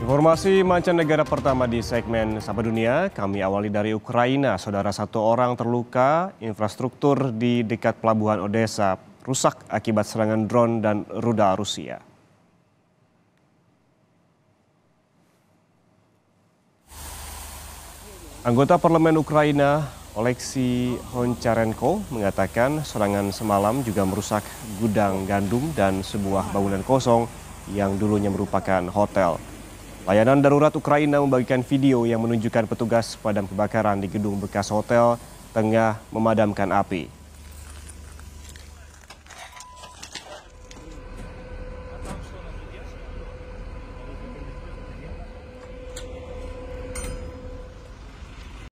Informasi mancanegara pertama di segmen Sapa Dunia, kami awali dari Ukraina. Saudara satu orang terluka, infrastruktur di dekat pelabuhan Odessa rusak akibat serangan drone dan rudal Rusia. Anggota Parlemen Ukraina, Oleksi Honcharenko, mengatakan serangan semalam juga merusak gudang gandum dan sebuah bangunan kosong yang dulunya merupakan hotel. Layanan darurat Ukraina membagikan video yang menunjukkan petugas pemadam kebakaran di gedung bekas hotel tengah memadamkan api.